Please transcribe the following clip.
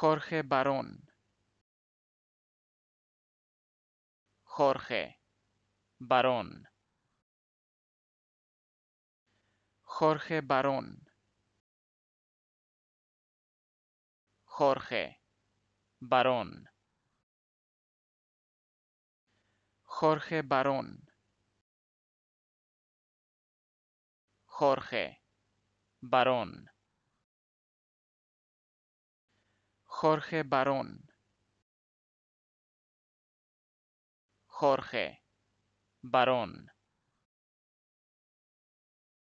Jorge Barón Jorge Barón Jorge Barón Jorge Barón Jorge Barón Jorge Barón Jorge Barón Jorge Barón